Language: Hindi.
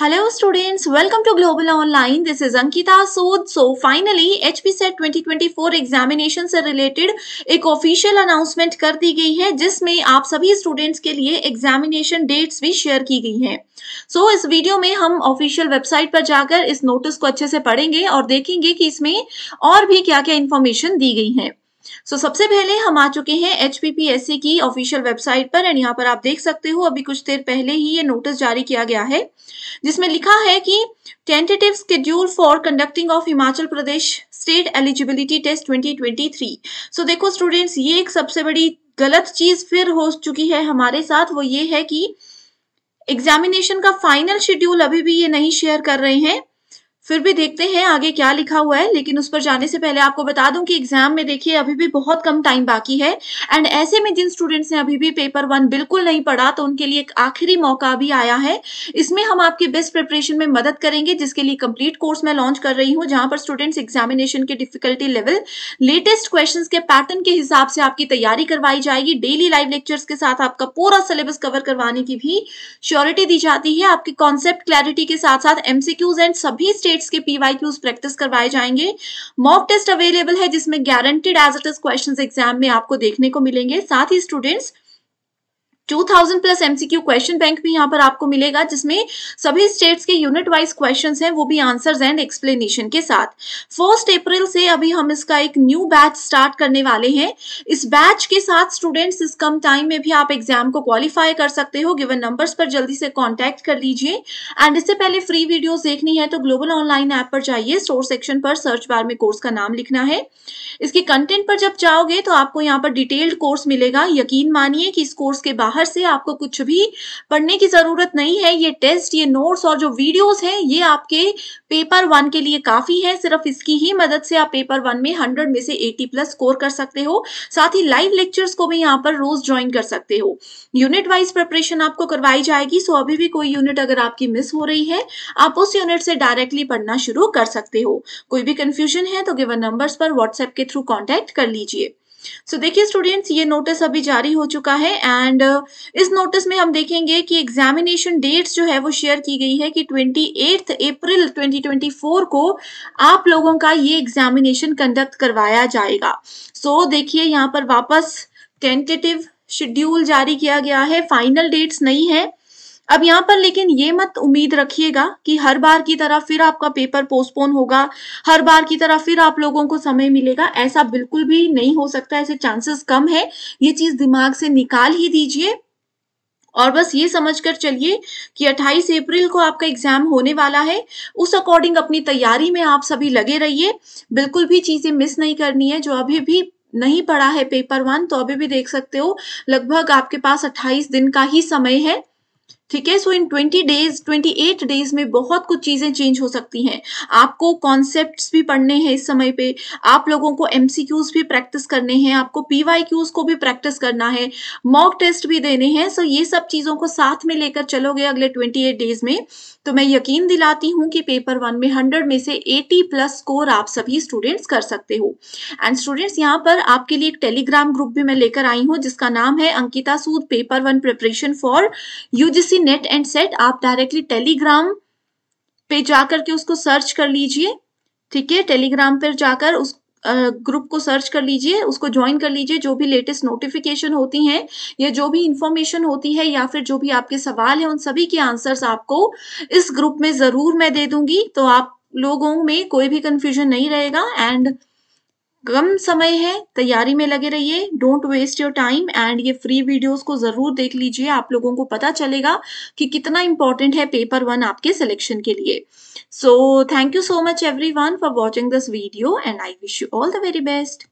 hello students welcome to Global Online this is Ankita Sood so finally H P SET twenty examination से रिलेटेड एक ऑफिशियल अनाउंसमेंट कर दी गई है जिसमें आप सभी स्टूडेंट्स के लिए एग्जामिनेशन डेट्स भी शेयर की गई हैं सो so, इस वीडियो में हम ऑफिशियल वेबसाइट पर जाकर इस नोटिस को अच्छे से पढ़ेंगे और देखेंगे कि इसमें और भी क्या क्या इन्फॉर्मेशन दी गई है सो so, सबसे पहले हम आ चुके हैं एच की ऑफिशियल वेबसाइट पर एंड यहाँ पर आप देख सकते हो अभी कुछ देर पहले ही ये नोटिस जारी किया गया है जिसमें लिखा है कि tentative schedule for conducting of Himachal Pradesh state eligibility test 2023 so so, देखो स्टूडेंट्स ये एक सबसे बड़ी गलत चीज फिर हो चुकी है हमारे साथ वो ये है कि एग्जामिनेशन का फाइनल शेड्यूल अभी भी ये नहीं शेयर कर रहे हैं फिर भी देखते हैं आगे क्या लिखा हुआ है लेकिन उस पर जाने से पहले आपको बता दूं कि एग्जाम में देखिए अभी भी बहुत कम टाइम बाकी है एंड ऐसे में जिन स्टूडेंट्स ने अभी भी पेपर वन बिल्कुल नहीं पढ़ा तो उनके लिए एक आखिरी मौका भी आया है इसमें हम आपके बेस्ट प्रिपरेशन में मदद करेंगे जिसके लिए कंप्लीट कोर्स मैं लॉन्च कर रही हूँ जहां पर स्टूडेंट्स एग्जामिनेशन के डिफिकल्टी लेवल लेटेस्ट क्वेश्चन के पैटर्न के हिसाब से आपकी तैयारी करवाई जाएगी डेली लाइव लेक्चर्स के साथ आपका पूरा सिलेबस कवर करवाने की भी श्योरिटी दी जाती है आपकी कॉन्सेप्ट क्लैरिटी के साथ साथ एमसीक्यूज एंड सभी स्टेट के पीवाईक्यूज प्रैक्टिस करवाए जाएंगे मॉक टेस्ट अवेलेबल है जिसमें guaranteed as it is question exam में आपको देखने को मिलेंगे साथ ही students 2000 plus MCQ question bank भी यहाँ पर आपको मिलेगा जिसमें सभी स्टेट्स के यूनिट वाइज क्वेश्चंस हैं वो भी आंसर्स एंड एक्सप्लेनेशन के साथ फर्स्ट अप्रैल से अभी हम इसका एक न्यू बैच स्टार्ट करने वाले हैं इस बैच के साथ स्टूडेंट्स इस कम टाइम में भी आप एग्जाम को क्वालिफाई कर सकते हो गिवन नंबर्स पर जल्दी से कॉन्टैक्ट कर लीजिए एंड इससे पहले फ्री वीडियोस देखनी है तो ग्लोबल ऑनलाइन ऐप पर जाइए स्टोर सेक्शन पर सर्च बार में कोर्स का नाम लिखना है इसके कंटेंट पर जब जाओगे तो आपको यहाँ पर डिटेल्ड कोर्स मिलेगा यकीन मानिए कि इस कोर्स के बाहर बाहर से आपको कुछ भी पढ़ने की जरूरत नहीं है ये टेस्ट ये नोट्स और जो वीडियोस हैं ये आपके पेपर वन के लिए काफी है सिर्फ इसकी ही मदद से आप पेपर वन में हंड्रेड में से एटी प्लस स्कोर कर सकते हो साथ ही लाइव लेक्चर्स को भी यहाँ पर रोज ज्वाइन कर सकते हो यूनिट वाइज प्रिपरेशन आपको करवाई जाएगी सो अभी भी कोई यूनिट अगर आपकी मिस हो रही है आप उस यूनिट से डायरेक्टली पढ़ना शुरू कर सकते हो कोई भी कंफ्यूजन है तो गिवन नंबर्स पर व्हाट्सएप के थ्रू कॉन्टैक्ट कर लीजिए सो देखिए स्टूडेंट्स ये नोटिस अभी जारी हो चुका है एंड uh, इस नोटिस में हम देखेंगे कि एग्जामिनेशन डेट्स जो है वो शेयर की गई है कि ट्वेंटी अप्रैल 2024 को आप लोगों का ये एग्जामिनेशन कंडक्ट करवाया जाएगा सो so, देखिए यहाँ पर वापस टेंटेटिव शेड्यूल जारी किया गया है फाइनल डेट्स नहीं है अब यहाँ पर लेकिन ये मत उम्मीद रखिएगा कि हर बार की तरह फिर आपका पेपर पोस्टपोन होगा हर बार की तरह फिर आप लोगों को समय मिलेगा ऐसा बिल्कुल भी नहीं हो सकता ऐसे चांसेस कम है ये चीज दिमाग से निकाल ही दीजिए और बस ये समझ कर चलिए कि 28 अप्रैल को आपका एग्जाम होने वाला है उस अकॉर्डिंग अपनी तैयारी में आप सभी लगे रहिए बिल्कुल भी चीजें मिस नहीं करनी है जो अभी भी नहीं पढ़ा है पेपर वन तो अभी भी देख सकते हो लगभग आपके पास 28 दिन का ही समय है ठीक है सो इन 20 डेज 28 डेज में बहुत कुछ चीज़ें चेंज हो सकती हैं आपको कॉन्सेप्ट्स भी पढ़ने हैं इस समय पे आप लोगों को एम भी प्रैक्टिस करने हैं आपको पी को भी प्रैक्टिस करना है मॉक टेस्ट भी देने हैं सो ये सब चीज़ों को साथ में लेकर चलोगे अगले 28 डेज में तो मैं यकीन दिलाती हूँ कि पेपर वन में हंड्रेड में से एटी प्लस स्कोर आप सभी स्टूडेंट्स कर सकते हो एंड स्टूडेंट्स यहाँ पर आपके लिए एक टेलीग्राम ग्रुप भी मैं लेकर आई हूँ जिसका नाम है Ankita Sood paper one preparation for UGC NET and SET आप डायरेक्टली टेलीग्राम पे जाकर के उसको सर्च कर लीजिए ठीक है टेलीग्राम पर जाकर उस ग्रुप को सर्च कर लीजिए उसको ज्वाइन कर लीजिए जो भी लेटेस्ट नोटिफिकेशन होती हैं या जो भी इंफॉर्मेशन होती है या फिर जो भी आपके सवाल हैं उन सभी के आंसर्स आपको इस ग्रुप में ज़रूर मैं दे दूंगी तो आप लोगों में कोई भी कंफ्यूजन नहीं रहेगा एंड कम समय है तैयारी में लगे रहिए don't waste your time and ये फ्री वीडियोस को जरूर देख लीजिए आप लोगों को पता चलेगा कि कितना इंपॉर्टेंट है पेपर वन आपके सिलेक्शन के लिए so thank you so much everyone for watching this video and I wish you all the very best